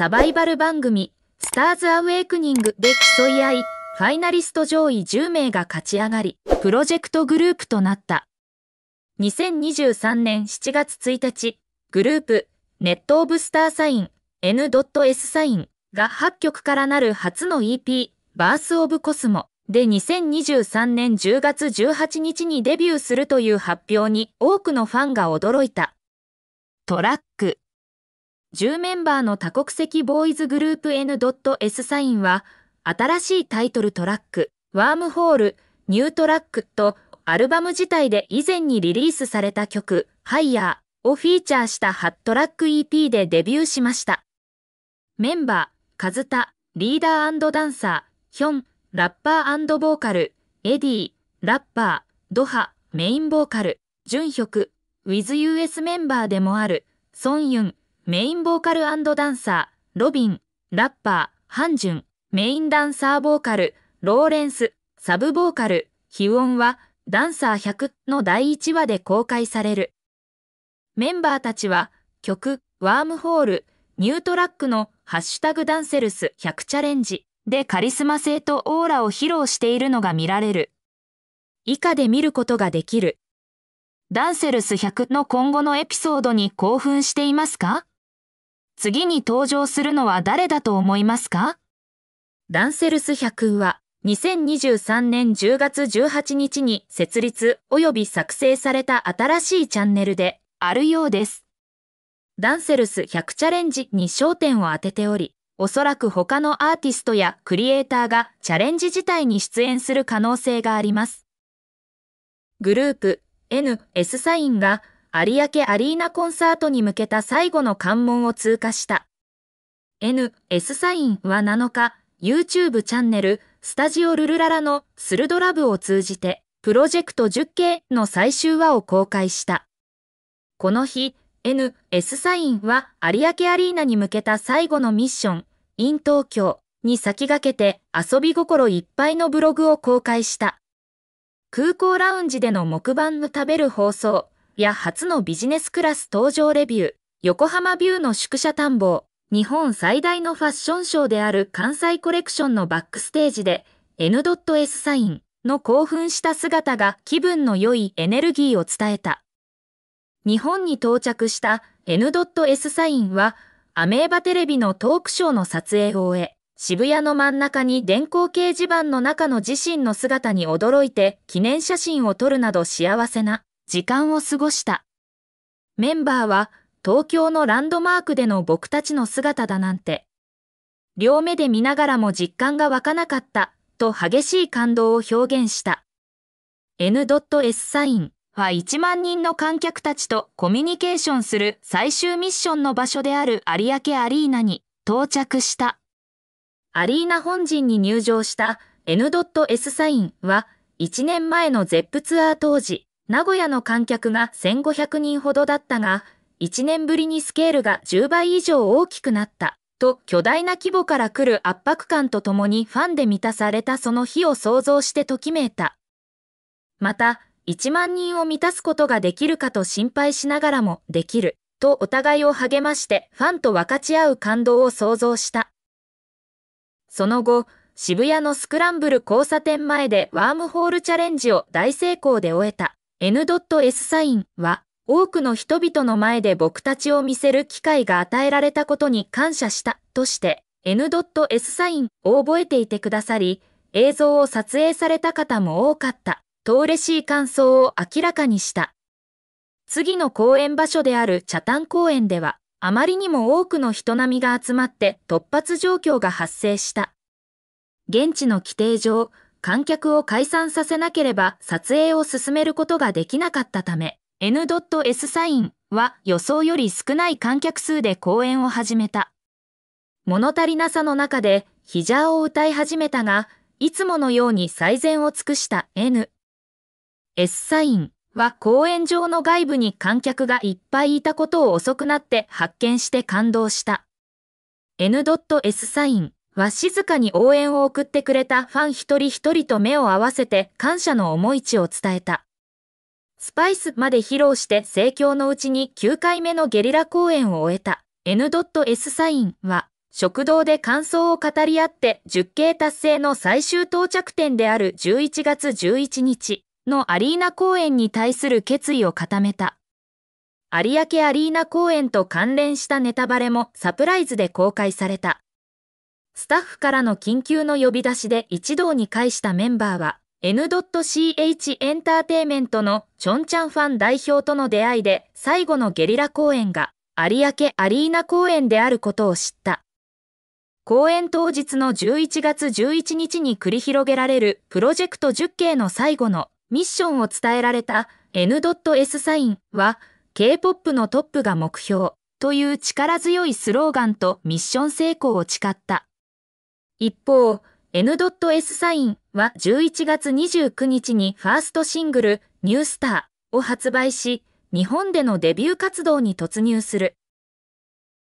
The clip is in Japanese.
サバイバル番組、スターズ・アウェイクニングで競い合い、ファイナリスト上位10名が勝ち上がり、プロジェクトグループとなった。2023年7月1日、グループ、ネット・オブ・スター・サイン、N.S サインが8曲からなる初の EP、バース・オブ・コスモで2023年10月18日にデビューするという発表に多くのファンが驚いた。トラック、10メンバーの多国籍ボーイズグループ N.S サインは、新しいタイトルトラック、ワームホール、ニュートラックと、アルバム自体で以前にリリースされた曲、ハイヤーをフィーチャーした8トラック EP でデビューしました。メンバー、カズタ、リーダーダンサー、ヒョン、ラッパーボーカル、エディ、ラッパー、ドハ、メインボーカル、ジュンヒク、ウ w i ユー・ US メンバーでもある、ソンユン、メインボーカルダンサー、ロビン、ラッパー、ハンジュン、メインダンサーボーカル、ローレンス、サブボーカル、ヒウォンは、ダンサー100の第1話で公開される。メンバーたちは、曲、ワームホール、ニュートラックのハッシュタグダンセルス100チャレンジでカリスマ性とオーラを披露しているのが見られる。以下で見ることができる。ダンセルス100の今後のエピソードに興奮していますか次に登場するのは誰だと思いますかダンセルス100は2023年10月18日に設立及び作成された新しいチャンネルであるようです。ダンセルス100チャレンジに焦点を当てており、おそらく他のアーティストやクリエイターがチャレンジ自体に出演する可能性があります。グループ NS サインが有明アリーナコンサートに向けた最後の関門を通過した。NS サインは7日、YouTube チャンネル、スタジオルルララのスルドラブを通じて、プロジェクト 10K の最終話を公開した。この日、NS サインは有明アリーナに向けた最後のミッション、in 東京に先駆けて遊び心いっぱいのブログを公開した。空港ラウンジでの木版の食べる放送、や初のビジネスクラス登場レビュー、横浜ビューの宿舎探訪、日本最大のファッションショーである関西コレクションのバックステージで N.S サインの興奮した姿が気分の良いエネルギーを伝えた。日本に到着した N.S サインはアメーバテレビのトークショーの撮影を終え、渋谷の真ん中に電光掲示板の中の自身の姿に驚いて記念写真を撮るなど幸せな時間を過ごした。メンバーは東京のランドマークでの僕たちの姿だなんて、両目で見ながらも実感が湧かなかったと激しい感動を表現した。N.S サインは1万人の観客たちとコミュニケーションする最終ミッションの場所である有明アリーナに到着した。アリーナ本陣に入場した N.S サインは1年前の ZEP ツアー当時、名古屋の観客が1500人ほどだったが、1年ぶりにスケールが10倍以上大きくなった。と巨大な規模から来る圧迫感とともにファンで満たされたその日を想像してときめいた。また、1万人を満たすことができるかと心配しながらもできるとお互いを励ましてファンと分かち合う感動を想像した。その後、渋谷のスクランブル交差点前でワームホールチャレンジを大成功で終えた。N.S サインは多くの人々の前で僕たちを見せる機会が与えられたことに感謝したとして N.S サインを覚えていてくださり映像を撮影された方も多かったと嬉しい感想を明らかにした。次の公演場所である茶炭公演ではあまりにも多くの人波が集まって突発状況が発生した。現地の規定上、観客を解散させなければ撮影を進めることができなかったため、N.S サインは予想より少ない観客数で公演を始めた。物足りなさの中でヒジャーを歌い始めたが、いつものように最善を尽くした N。S サインは公演場の外部に観客がいっぱいいたことを遅くなって発見して感動した。N.S サインは静かに応援を送ってくれたファン一人一人と目を合わせて感謝の思い地を伝えた。スパイスまで披露して盛況のうちに9回目のゲリラ公演を終えた N.S サインは食堂で感想を語り合って10系達成の最終到着点である11月11日のアリーナ公演に対する決意を固めた。有明アリーナ公演と関連したネタバレもサプライズで公開された。スタッフからの緊急の呼び出しで一堂に会したメンバーは、N.CH エンターテイメントのチョンチャンファン代表との出会いで最後のゲリラ公演が有明アリーナ公演であることを知った。公演当日の11月11日に繰り広げられるプロジェクト 10K の最後のミッションを伝えられた N.S サインは K-POP のトップが目標という力強いスローガンとミッション成功を誓った。一方、N.S サインは11月29日にファーストシングル、ニュースターを発売し、日本でのデビュー活動に突入する。